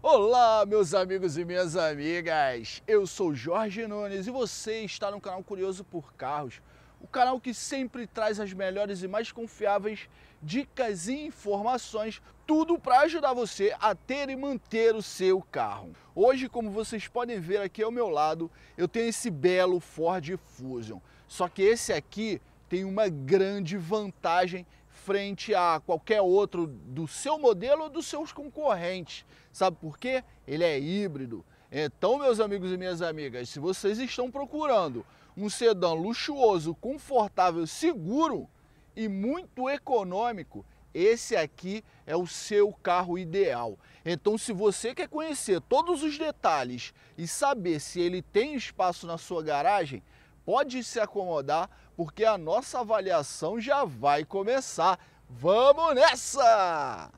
Olá, meus amigos e minhas amigas. Eu sou Jorge Nunes e você está no canal Curioso por Carros, o canal que sempre traz as melhores e mais confiáveis dicas e informações, tudo para ajudar você a ter e manter o seu carro. Hoje, como vocês podem ver aqui ao meu lado, eu tenho esse belo Ford Fusion. Só que esse aqui tem uma grande vantagem frente a qualquer outro do seu modelo ou dos seus concorrentes Sabe por quê? Ele é híbrido. Então, meus amigos e minhas amigas, se vocês estão procurando um sedã luxuoso, confortável, seguro e muito econômico, esse aqui é o seu carro ideal. Então, se você quer conhecer todos os detalhes e saber se ele tem espaço na sua garagem, pode se acomodar, porque a nossa avaliação já vai começar. Vamos nessa!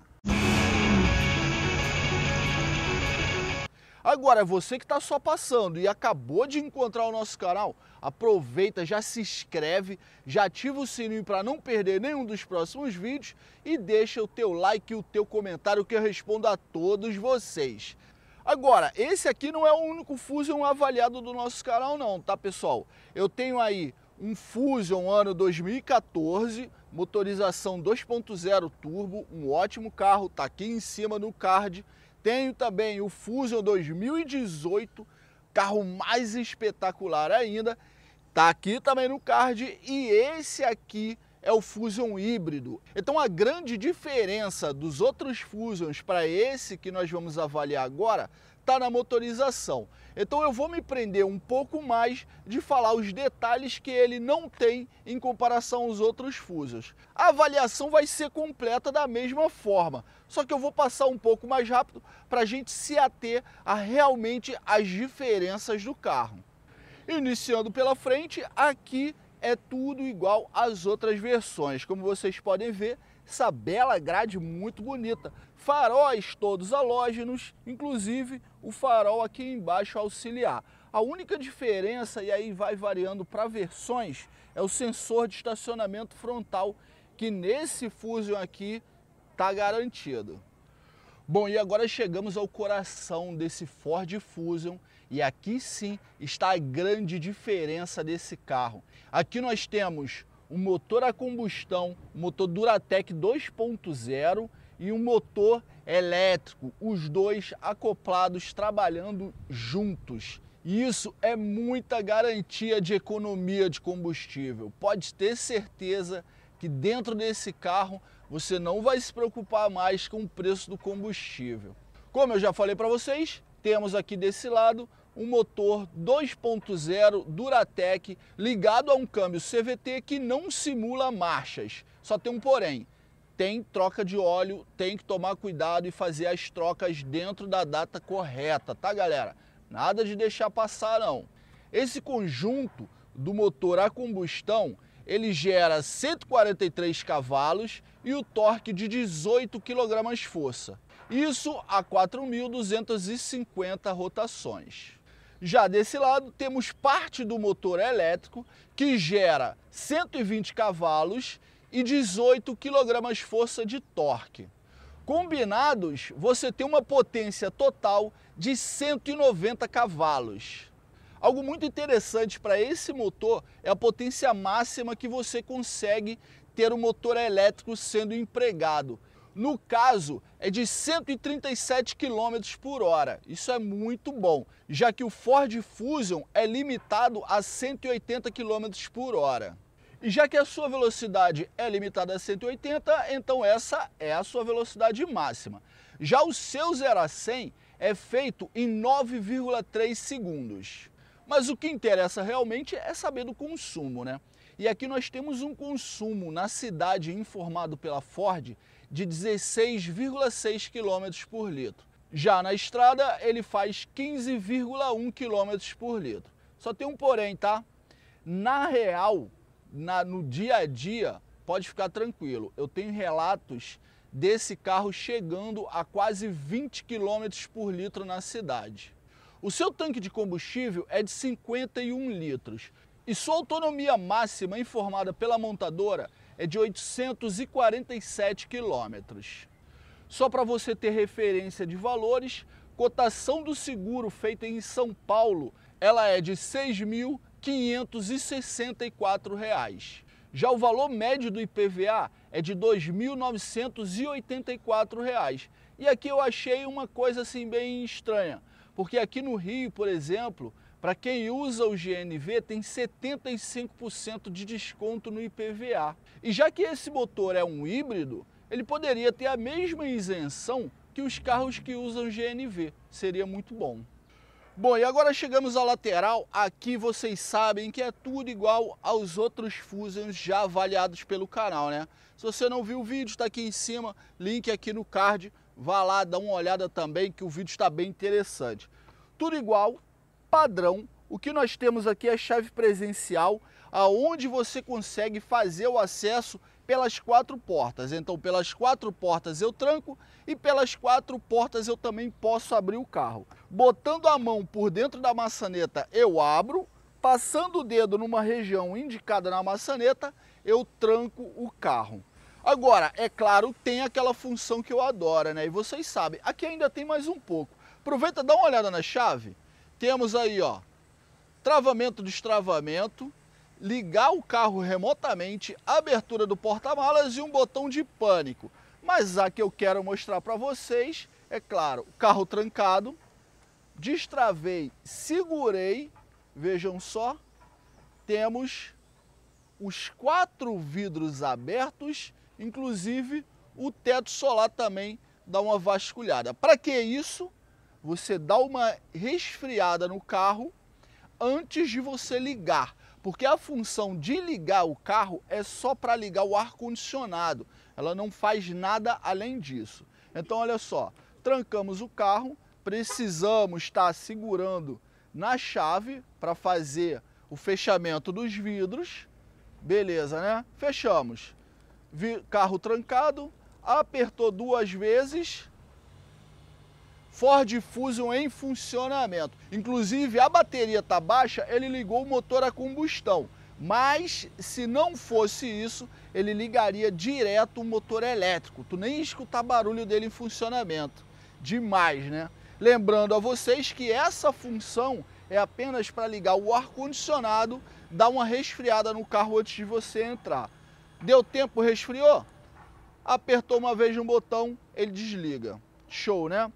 Agora, você que está só passando e acabou de encontrar o nosso canal, aproveita, já se inscreve, já ativa o sininho para não perder nenhum dos próximos vídeos e deixa o teu like e o teu comentário que eu respondo a todos vocês. Agora, esse aqui não é o único Fusion avaliado do nosso canal não, tá pessoal? Eu tenho aí um Fusion ano 2014, motorização 2.0 turbo, um ótimo carro, tá aqui em cima no card, tenho também o Fusion 2018, carro mais espetacular ainda. Tá aqui também no card e esse aqui é o Fusion híbrido. Então a grande diferença dos outros Fusions para esse que nós vamos avaliar agora está na motorização. Então eu vou me prender um pouco mais de falar os detalhes que ele não tem em comparação aos outros Fusos. A avaliação vai ser completa da mesma forma, só que eu vou passar um pouco mais rápido para a gente se ater a realmente as diferenças do carro. Iniciando pela frente, aqui é tudo igual às outras versões. Como vocês podem ver, essa bela grade muito bonita, faróis todos halógenos, inclusive o farol aqui embaixo auxiliar. A única diferença, e aí vai variando para versões, é o sensor de estacionamento frontal, que nesse Fusion aqui está garantido. Bom, e agora chegamos ao coração desse Ford Fusion e aqui sim está a grande diferença desse carro. Aqui nós temos um motor a combustão, um motor Duratec 2.0 e um motor elétrico, os dois acoplados trabalhando juntos. E isso é muita garantia de economia de combustível. Pode ter certeza que dentro desse carro você não vai se preocupar mais com o preço do combustível. Como eu já falei para vocês, temos aqui desse lado um motor 2.0 Duratec ligado a um câmbio CVT que não simula marchas. Só tem um porém, tem troca de óleo, tem que tomar cuidado e fazer as trocas dentro da data correta, tá galera? Nada de deixar passar não. Esse conjunto do motor a combustão, ele gera 143 cavalos e o torque de 18 força Isso a 4.250 rotações. Já desse lado, temos parte do motor elétrico que gera 120 cavalos e 18 quilogramas-força de torque. Combinados, você tem uma potência total de 190 cavalos. Algo muito interessante para esse motor é a potência máxima que você consegue ter o um motor elétrico sendo empregado. No caso, é de 137 km por hora. Isso é muito bom, já que o Ford Fusion é limitado a 180 km por hora. Já que a sua velocidade é limitada a 180, então essa é a sua velocidade máxima. Já o seu 0 a 100 é feito em 9,3 segundos. Mas o que interessa realmente é saber do consumo, né? E aqui nós temos um consumo na cidade informado pela Ford de 16,6 km por litro. Já na estrada, ele faz 15,1 km por litro. Só tem um porém, tá? Na real, na, no dia a dia, pode ficar tranquilo. Eu tenho relatos desse carro chegando a quase 20 km por litro na cidade. O seu tanque de combustível é de 51 litros e sua autonomia máxima informada pela montadora é de 847 km. Só para você ter referência de valores, cotação do seguro feita em São Paulo, ela é de R$ 6.000 564 reais. Já o valor médio do IPVA é de R$ 2.984. E aqui eu achei uma coisa assim bem estranha, porque aqui no Rio, por exemplo, para quem usa o GNV tem 75% de desconto no IPVA. E já que esse motor é um híbrido, ele poderia ter a mesma isenção que os carros que usam GNV. Seria muito bom. Bom, e agora chegamos à lateral. Aqui vocês sabem que é tudo igual aos outros Fusions já avaliados pelo canal, né? Se você não viu o vídeo, está aqui em cima, link aqui no card. Vá lá, dá uma olhada também, que o vídeo está bem interessante. Tudo igual, padrão. O que nós temos aqui é a chave presencial, aonde você consegue fazer o acesso pelas quatro portas. Então, pelas quatro portas eu tranco e pelas quatro portas eu também posso abrir o carro. Botando a mão por dentro da maçaneta, eu abro. Passando o dedo numa região indicada na maçaneta, eu tranco o carro. Agora, é claro, tem aquela função que eu adoro, né? E vocês sabem, aqui ainda tem mais um pouco. Aproveita, dá uma olhada na chave. Temos aí, ó, travamento, destravamento, ligar o carro remotamente, abertura do porta-malas e um botão de pânico. Mas a que eu quero mostrar para vocês é, claro, carro trancado, destravei, segurei, vejam só, temos os quatro vidros abertos, inclusive o teto solar também dá uma vasculhada. Para que isso? Você dá uma resfriada no carro antes de você ligar porque a função de ligar o carro é só para ligar o ar-condicionado, ela não faz nada além disso. Então, olha só, trancamos o carro, precisamos estar tá segurando na chave para fazer o fechamento dos vidros. Beleza, né? Fechamos. Carro trancado, apertou duas vezes, Ford Fusion em funcionamento. Inclusive, a bateria está baixa, ele ligou o motor a combustão. Mas se não fosse isso, ele ligaria direto o motor elétrico. Tu nem escutar barulho dele em funcionamento. Demais, né? Lembrando a vocês que essa função é apenas para ligar o ar-condicionado, dar uma resfriada no carro antes de você entrar. Deu tempo, resfriou? Apertou uma vez no botão, ele desliga. Show, né?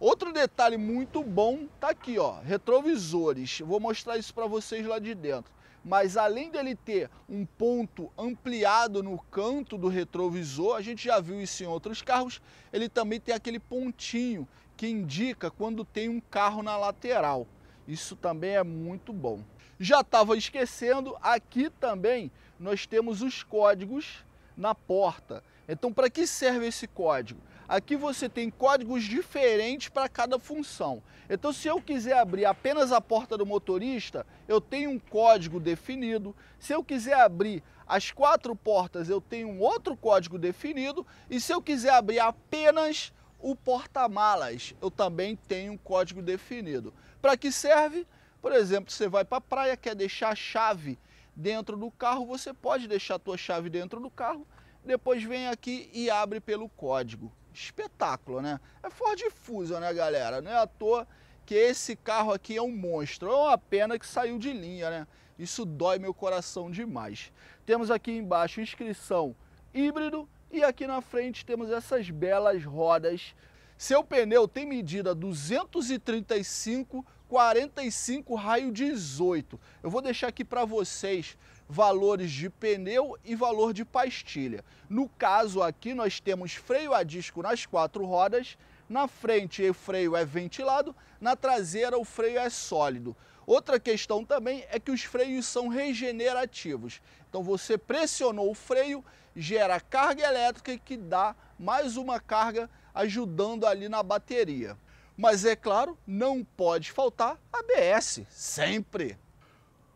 Outro detalhe muito bom tá aqui, ó, retrovisores. Vou mostrar isso para vocês lá de dentro. Mas além dele ter um ponto ampliado no canto do retrovisor, a gente já viu isso em outros carros, ele também tem aquele pontinho que indica quando tem um carro na lateral. Isso também é muito bom. Já estava esquecendo, aqui também nós temos os códigos na porta. Então, para que serve esse código? Aqui você tem códigos diferentes para cada função. Então, se eu quiser abrir apenas a porta do motorista, eu tenho um código definido. Se eu quiser abrir as quatro portas, eu tenho um outro código definido. E se eu quiser abrir apenas o porta-malas, eu também tenho um código definido. Para que serve? Por exemplo, você vai para a praia, quer deixar a chave dentro do carro, você pode deixar a tua chave dentro do carro, depois vem aqui e abre pelo código espetáculo, né? É Ford Fusion, né, galera? Não é à toa que esse carro aqui é um monstro. É uma pena que saiu de linha, né? Isso dói meu coração demais. Temos aqui embaixo inscrição híbrido e aqui na frente temos essas belas rodas. Seu pneu tem medida 235 45 raio 18. Eu vou deixar aqui para vocês valores de pneu e valor de pastilha. No caso aqui, nós temos freio a disco nas quatro rodas, na frente o freio é ventilado, na traseira o freio é sólido. Outra questão também é que os freios são regenerativos. Então você pressionou o freio, gera carga elétrica que dá mais uma carga ajudando ali na bateria. Mas é claro, não pode faltar ABS, sempre.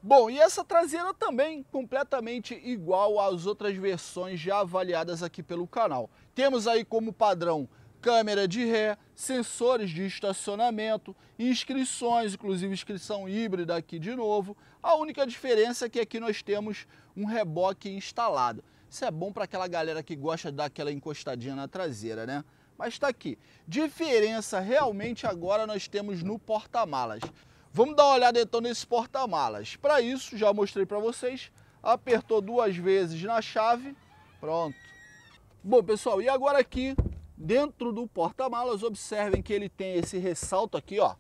Bom, e essa traseira também completamente igual às outras versões já avaliadas aqui pelo canal. Temos aí como padrão câmera de ré, sensores de estacionamento, inscrições, inclusive inscrição híbrida aqui de novo. A única diferença é que aqui nós temos um reboque instalado. Isso é bom para aquela galera que gosta de dar aquela encostadinha na traseira, né? Mas está aqui. Diferença realmente agora nós temos no porta-malas. Vamos dar uma olhada então nesse porta-malas. Para isso, já mostrei para vocês, apertou duas vezes na chave, pronto. Bom, pessoal, e agora aqui dentro do porta-malas, observem que ele tem esse ressalto aqui, ó,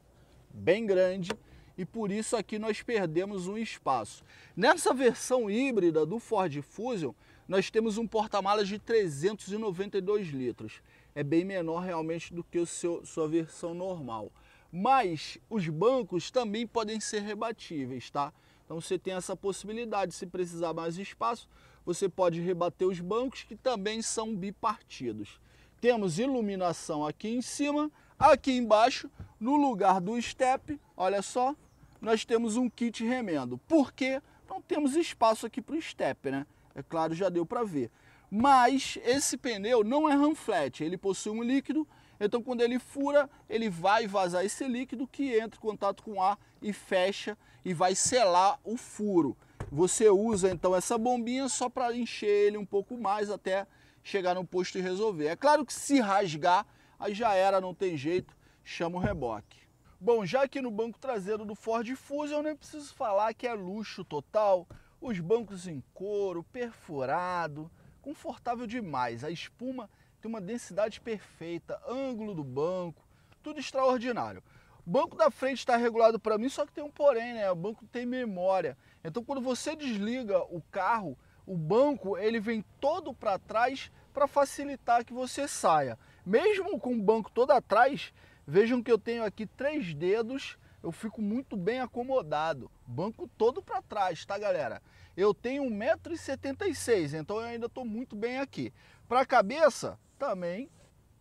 bem grande, e por isso aqui nós perdemos um espaço. Nessa versão híbrida do Ford Fusion, nós temos um porta-malas de 392 litros. É bem menor realmente do que o seu, sua versão normal mas os bancos também podem ser rebatíveis, tá? Então você tem essa possibilidade, se precisar mais espaço, você pode rebater os bancos que também são bipartidos. Temos iluminação aqui em cima, aqui embaixo, no lugar do step, olha só, nós temos um kit remendo. Por quê? Não temos espaço aqui para o step, né? É claro, já deu para ver. Mas esse pneu não é ram flat, ele possui um líquido então, quando ele fura, ele vai vazar esse líquido que entra em contato com o ar e fecha e vai selar o furo. Você usa então essa bombinha só para encher ele um pouco mais até chegar no posto e resolver. É claro que se rasgar, aí já era, não tem jeito, chama o reboque. Bom, já aqui no banco traseiro do Ford Fusion, nem preciso falar que é luxo total. Os bancos em couro, perfurado, confortável demais. A espuma tem uma densidade perfeita, ângulo do banco, tudo extraordinário. O banco da frente está regulado para mim, só que tem um porém, né? O banco tem memória. Então quando você desliga o carro, o banco ele vem todo para trás para facilitar que você saia. Mesmo com o banco todo atrás, vejam que eu tenho aqui três dedos, eu fico muito bem acomodado. Banco todo para trás, tá galera? Eu tenho 1,76m, então eu ainda estou muito bem aqui. Para a cabeça, também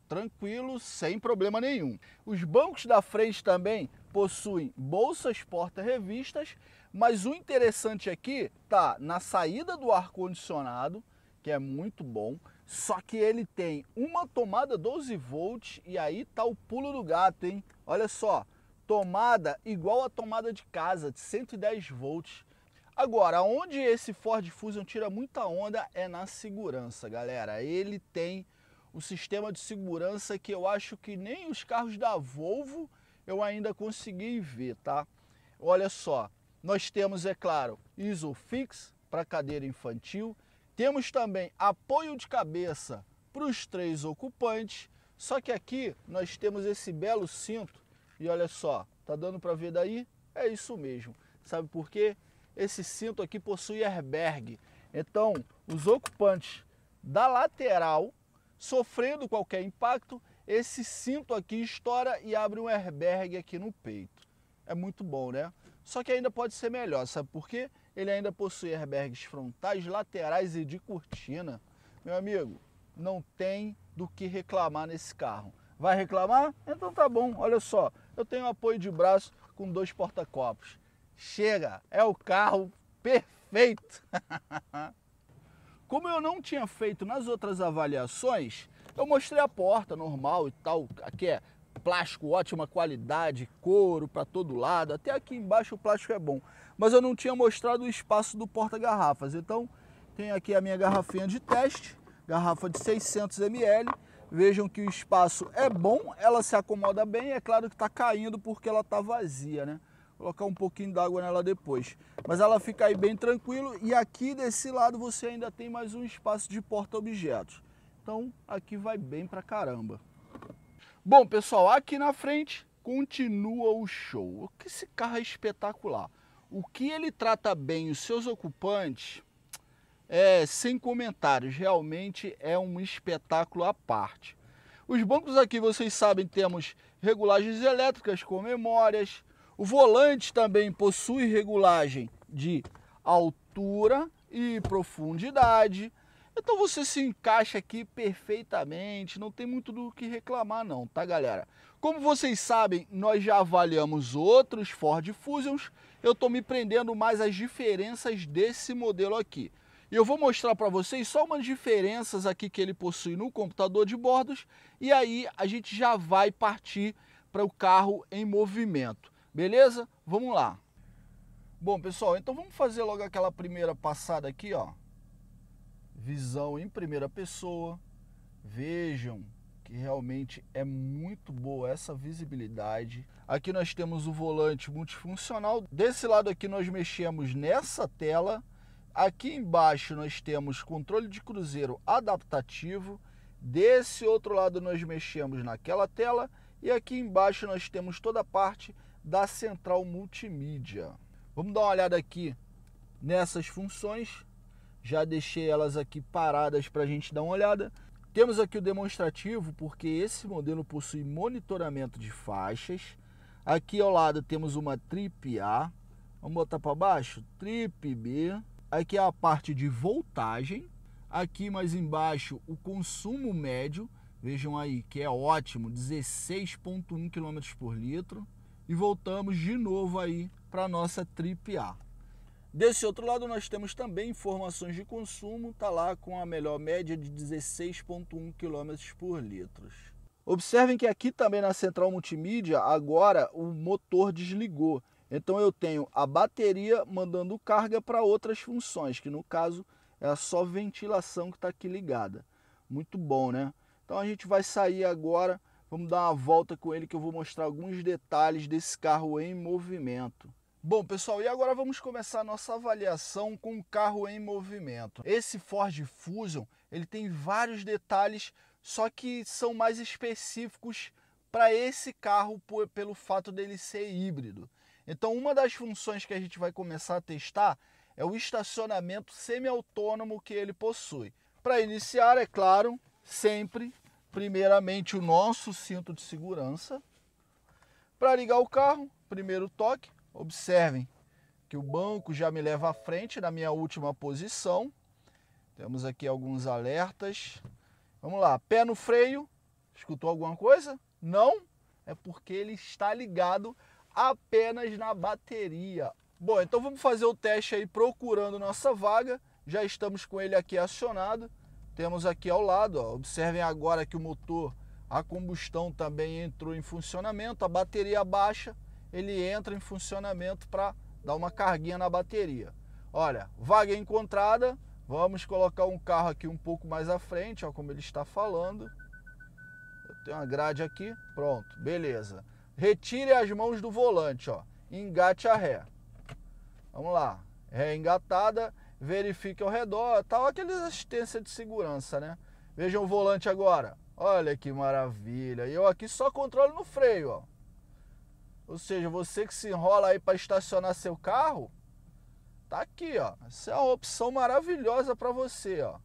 tranquilo, sem problema nenhum. Os bancos da frente também possuem bolsas porta-revistas, mas o interessante aqui tá na saída do ar condicionado, que é muito bom, só que ele tem uma tomada 12 volts e aí tá o pulo do gato, hein? Olha só, tomada igual a tomada de casa de 110 volts. Agora, onde esse Ford Fusion tira muita onda é na segurança, galera. Ele tem um sistema de segurança que eu acho que nem os carros da Volvo eu ainda consegui ver, tá? Olha só, nós temos, é claro, ISOFIX para cadeira infantil, temos também apoio de cabeça para os três ocupantes, só que aqui nós temos esse belo cinto e olha só, tá dando para ver daí? É isso mesmo. Sabe por quê? Esse cinto aqui possui airbag. Então, os ocupantes da lateral sofrendo qualquer impacto, esse cinto aqui estoura e abre um airbag aqui no peito. É muito bom, né? Só que ainda pode ser melhor, sabe por quê? Ele ainda possui airbags frontais, laterais e de cortina. Meu amigo, não tem do que reclamar nesse carro. Vai reclamar? Então tá bom. Olha só, eu tenho apoio de braço com dois porta-copos. Chega, é o carro perfeito. Como eu não tinha feito nas outras avaliações, eu mostrei a porta normal e tal. Aqui é plástico, ótima qualidade, couro para todo lado. Até aqui embaixo o plástico é bom. Mas eu não tinha mostrado o espaço do porta-garrafas. Então, tem aqui a minha garrafinha de teste, garrafa de 600 ml. Vejam que o espaço é bom, ela se acomoda bem. É claro que está caindo porque ela está vazia, né? colocar um pouquinho d'água nela depois. Mas ela fica aí bem tranquilo e aqui desse lado você ainda tem mais um espaço de porta-objetos. Então aqui vai bem pra caramba. Bom pessoal, aqui na frente continua o show. Esse carro é espetacular. O que ele trata bem os seus ocupantes, é, sem comentários, realmente é um espetáculo à parte. Os bancos aqui, vocês sabem, temos regulagens elétricas com memórias, o volante também possui regulagem de altura e profundidade. Então você se encaixa aqui perfeitamente, não tem muito do que reclamar não, tá galera? Como vocês sabem, nós já avaliamos outros Ford Fusions, eu estou me prendendo mais às diferenças desse modelo aqui. E eu vou mostrar para vocês só umas diferenças aqui que ele possui no computador de bordos e aí a gente já vai partir para o carro em movimento. Beleza? Vamos lá. Bom, pessoal, então vamos fazer logo aquela primeira passada aqui, ó. Visão em primeira pessoa. Vejam que realmente é muito boa essa visibilidade. Aqui nós temos o volante multifuncional. Desse lado aqui nós mexemos nessa tela. Aqui embaixo nós temos controle de cruzeiro adaptativo. Desse outro lado nós mexemos naquela tela. E aqui embaixo nós temos toda a parte da central multimídia. Vamos dar uma olhada aqui nessas funções. Já deixei elas aqui paradas para a gente dar uma olhada. Temos aqui o demonstrativo, porque esse modelo possui monitoramento de faixas. Aqui ao lado temos uma trip A. Vamos botar para baixo? Trip B. Aqui é a parte de voltagem. Aqui mais embaixo, o consumo médio. Vejam aí que é ótimo, 16,1 km por litro e voltamos de novo aí para nossa trip A. Desse outro lado nós temos também informações de consumo, tá lá com a melhor média de 16.1 km por litro. Observem que aqui também na central multimídia agora o motor desligou. Então eu tenho a bateria mandando carga para outras funções, que no caso é a só ventilação que está aqui ligada. Muito bom, né? Então a gente vai sair agora Vamos dar uma volta com ele que eu vou mostrar alguns detalhes desse carro em movimento. Bom, pessoal, e agora vamos começar nossa avaliação com o carro em movimento. Esse Ford Fusion, ele tem vários detalhes, só que são mais específicos para esse carro por, pelo fato dele ser híbrido. Então, uma das funções que a gente vai começar a testar é o estacionamento semi-autônomo que ele possui. Para iniciar, é claro, sempre primeiramente o nosso cinto de segurança. Para ligar o carro, primeiro toque, observem que o banco já me leva à frente na minha última posição. Temos aqui alguns alertas. Vamos lá, pé no freio. Escutou alguma coisa? Não? É porque ele está ligado apenas na bateria. Bom, então vamos fazer o teste aí procurando nossa vaga. Já estamos com ele aqui acionado temos aqui ao lado, ó, observem agora que o motor a combustão também entrou em funcionamento, a bateria baixa, ele entra em funcionamento para dar uma carguinha na bateria. Olha, vaga encontrada, vamos colocar um carro aqui um pouco mais à frente, ó, como ele está falando. eu tenho uma grade aqui, pronto, beleza. Retire as mãos do volante, ó, engate a ré. Vamos lá, ré engatada, verifique ao redor, tal, aquela assistência de segurança, né? Vejam o volante agora. Olha que maravilha. E eu aqui só controlo no freio, ó. Ou seja, você que se enrola aí para estacionar seu carro, tá aqui, ó. Essa é uma opção maravilhosa para você, ó.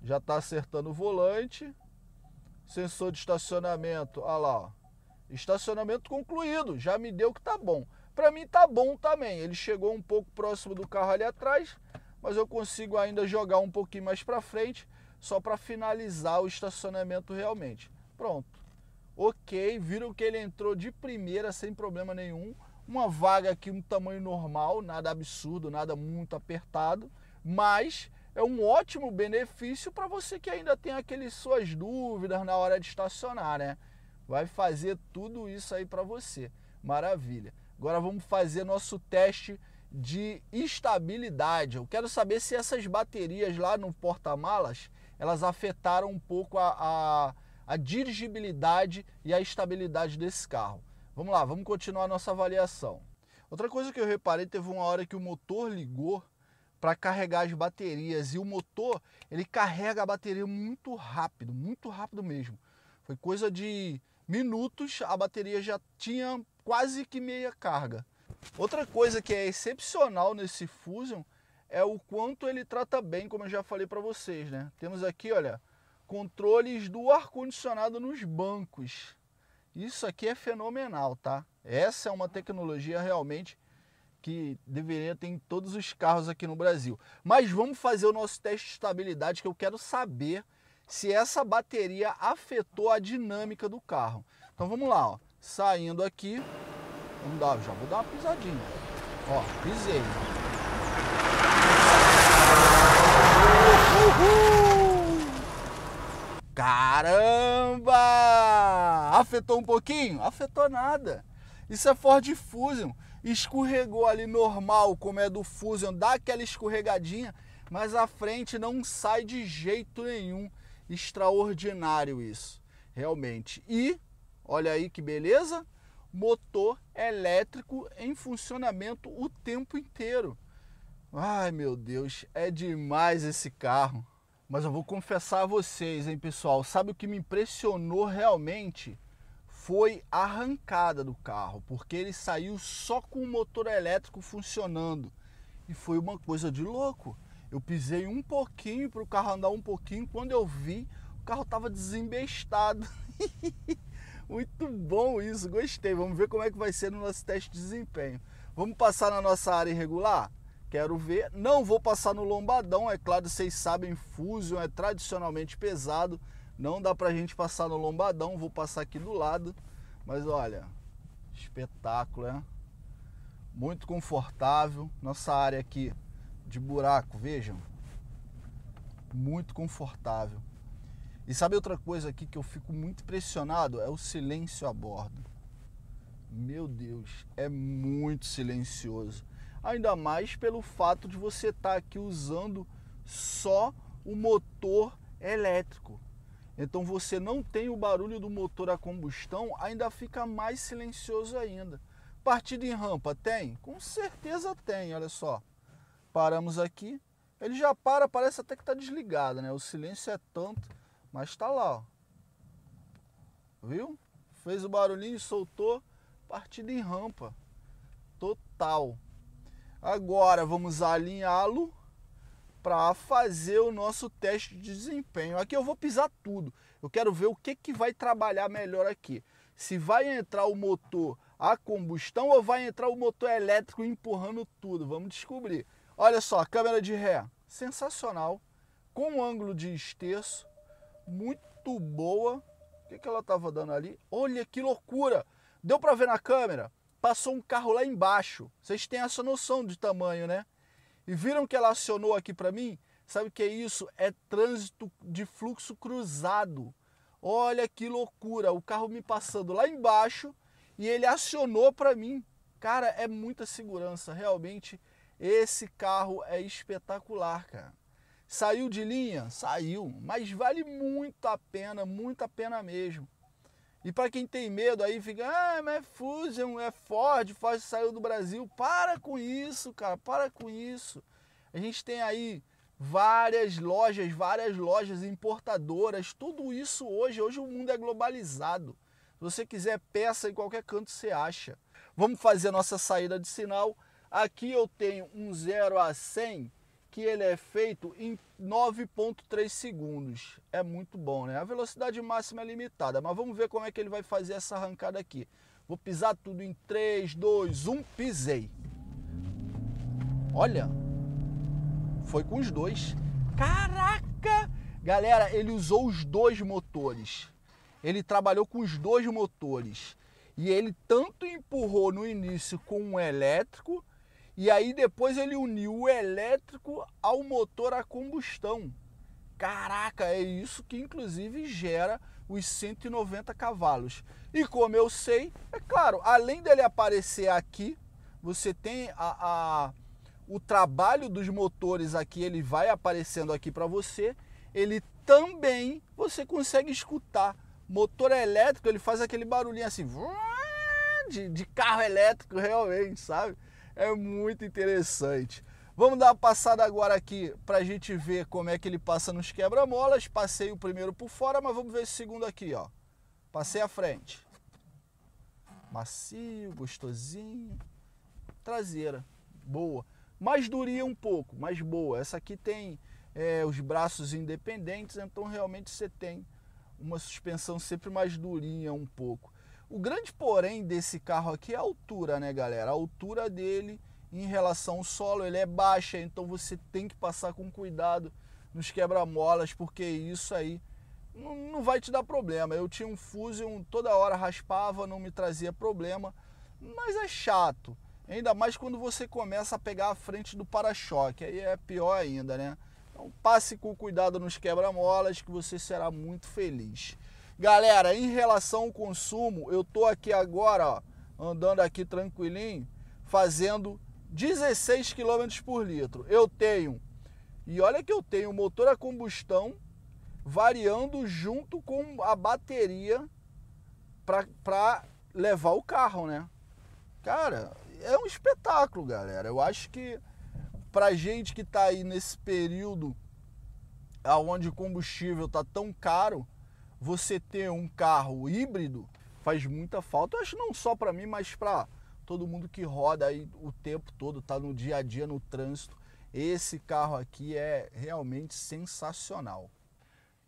Já tá acertando o volante. Sensor de estacionamento, olha lá, ó. Estacionamento concluído, já me deu que tá bom. Para mim tá bom também. Ele chegou um pouco próximo do carro ali atrás, mas eu consigo ainda jogar um pouquinho mais para frente, só para finalizar o estacionamento realmente. Pronto. OK, viram que ele entrou de primeira sem problema nenhum. Uma vaga aqui um tamanho normal, nada absurdo, nada muito apertado, mas é um ótimo benefício para você que ainda tem aquelas suas dúvidas na hora de estacionar, né? Vai fazer tudo isso aí para você. Maravilha. Agora vamos fazer nosso teste de estabilidade. Eu quero saber se essas baterias lá no porta-malas elas afetaram um pouco a, a, a dirigibilidade e a estabilidade desse carro. Vamos lá, vamos continuar nossa avaliação. Outra coisa que eu reparei, teve uma hora que o motor ligou para carregar as baterias e o motor ele carrega a bateria muito rápido, muito rápido mesmo. Foi coisa de minutos, a bateria já tinha quase que meia carga. Outra coisa que é excepcional nesse Fusion é o quanto ele trata bem, como eu já falei para vocês, né? Temos aqui, olha, controles do ar-condicionado nos bancos. Isso aqui é fenomenal, tá? Essa é uma tecnologia realmente que deveria ter em todos os carros aqui no Brasil. Mas vamos fazer o nosso teste de estabilidade, que eu quero saber se essa bateria afetou a dinâmica do carro. Então vamos lá, ó saindo aqui, não dá, já vou dar uma pisadinha. Ó, pisei. Uhul! Caramba! Afetou um pouquinho? Afetou nada. Isso é Ford Fusion. Escorregou ali normal, como é do Fusion, dá aquela escorregadinha, mas a frente não sai de jeito nenhum. Extraordinário isso, realmente. E Olha aí que beleza! Motor elétrico em funcionamento o tempo inteiro. Ai meu Deus, é demais esse carro. Mas eu vou confessar a vocês, hein, pessoal. Sabe o que me impressionou realmente? Foi a arrancada do carro, porque ele saiu só com o motor elétrico funcionando. E foi uma coisa de louco. Eu pisei um pouquinho para o carro andar um pouquinho. Quando eu vi, o carro estava desembestado. Muito bom isso, gostei. Vamos ver como é que vai ser no nosso teste de desempenho. Vamos passar na nossa área irregular? Quero ver. Não vou passar no lombadão, é claro, vocês sabem, Fusion é tradicionalmente pesado. Não dá pra gente passar no lombadão, vou passar aqui do lado. Mas olha, espetáculo, né? Muito confortável. Nossa área aqui de buraco, vejam. Muito confortável. E sabe outra coisa aqui que eu fico muito impressionado? É o silêncio a bordo. Meu Deus, é muito silencioso. Ainda mais pelo fato de você estar tá aqui usando só o motor elétrico. Então você não tem o barulho do motor a combustão, ainda fica mais silencioso ainda. Partida em rampa tem? Com certeza tem, olha só. Paramos aqui, ele já para, parece até que está desligado, né? O silêncio é tanto mas tá lá, ó. Viu? Fez o barulhinho, soltou. Partida em rampa. Total. Agora vamos alinhá-lo para fazer o nosso teste de desempenho. Aqui eu vou pisar tudo. Eu quero ver o que, que vai trabalhar melhor aqui. Se vai entrar o motor a combustão ou vai entrar o motor elétrico empurrando tudo. Vamos descobrir. Olha só, câmera de ré, sensacional, com ângulo de esterço, muito boa. O que, que ela estava dando ali? Olha que loucura! Deu para ver na câmera? Passou um carro lá embaixo. Vocês têm essa noção de tamanho, né? E viram que ela acionou aqui para mim? Sabe o que é isso? É trânsito de fluxo cruzado. Olha que loucura! O carro me passando lá embaixo e ele acionou para mim. Cara, é muita segurança. Realmente, esse carro é espetacular, cara. Saiu de linha? Saiu, mas vale muito a pena, muito a pena mesmo. E para quem tem medo aí fica, ah, mas é Fusion, é Ford, Ford saiu do Brasil. Para com isso, cara, para com isso. A gente tem aí várias lojas, várias lojas importadoras, tudo isso hoje. Hoje o mundo é globalizado. Se você quiser peça em qualquer canto, você acha. Vamos fazer a nossa saída de sinal. Aqui eu tenho um 0 a 100 que ele é feito em 9.3 segundos. É muito bom, né? A velocidade máxima é limitada, mas vamos ver como é que ele vai fazer essa arrancada aqui. Vou pisar tudo em 3, 2, 1, pisei. Olha, foi com os dois. Caraca! Galera, ele usou os dois motores. Ele trabalhou com os dois motores. E ele tanto empurrou no início com um elétrico e aí depois ele uniu o elétrico ao motor a combustão. Caraca, é isso que inclusive gera os 190 cavalos. E como eu sei, é claro, além dele aparecer aqui, você tem a, a o trabalho dos motores aqui, ele vai aparecendo aqui para você. Ele também você consegue escutar motor elétrico, ele faz aquele barulhinho assim de, de carro elétrico realmente, sabe? É muito interessante. Vamos dar uma passada agora aqui para a gente ver como é que ele passa nos quebra-molas. Passei o primeiro por fora, mas vamos ver esse segundo aqui, ó. Passei a frente. Macio, gostosinho. Traseira, boa. Mais duria um pouco, mas boa. Essa aqui tem é, os braços independentes, então realmente você tem uma suspensão sempre mais durinha um pouco. O grande porém desse carro aqui é a altura, né, galera? A altura dele em relação ao solo, ele é baixa, então você tem que passar com cuidado nos quebra-molas, porque isso aí não vai te dar problema. Eu tinha um Fusion, toda hora raspava, não me trazia problema, mas é chato. Ainda mais quando você começa a pegar a frente do para-choque, aí é pior ainda, né? Então passe com cuidado nos quebra-molas que você será muito feliz. Galera, em relação ao consumo, eu tô aqui agora, ó, andando aqui tranquilinho, fazendo 16 km por litro. Eu tenho, e olha que eu tenho motor a combustão variando junto com a bateria para levar o carro, né? Cara, é um espetáculo, galera. Eu acho que pra gente que tá aí nesse período aonde o combustível tá tão caro, você ter um carro híbrido faz muita falta. Eu acho não só para mim, mas para todo mundo que roda aí o tempo todo, tá no dia a dia no trânsito. Esse carro aqui é realmente sensacional.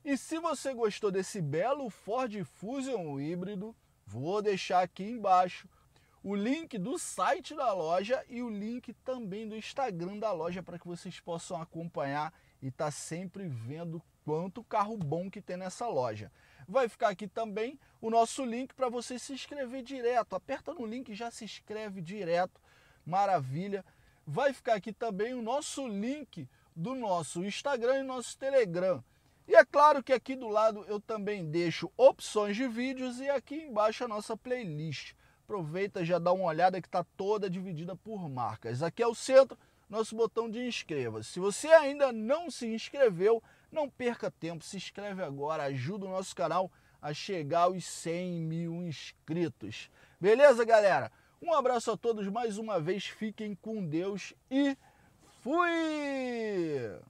E se você gostou desse belo Ford Fusion híbrido, vou deixar aqui embaixo o link do site da loja e o link também do Instagram da loja para que vocês possam acompanhar e estar tá sempre vendo quanto carro bom que tem nessa loja. Vai ficar aqui também o nosso link para você se inscrever direto. Aperta no link e já se inscreve direto. Maravilha. Vai ficar aqui também o nosso link do nosso Instagram e nosso Telegram. E é claro que aqui do lado eu também deixo opções de vídeos e aqui embaixo a nossa playlist. Aproveita já dá uma olhada que está toda dividida por marcas. Aqui é o centro, nosso botão de inscreva-se. Se você ainda não se inscreveu, não perca tempo, se inscreve agora, ajuda o nosso canal a chegar aos 100 mil inscritos. Beleza, galera? Um abraço a todos mais uma vez, fiquem com Deus e fui!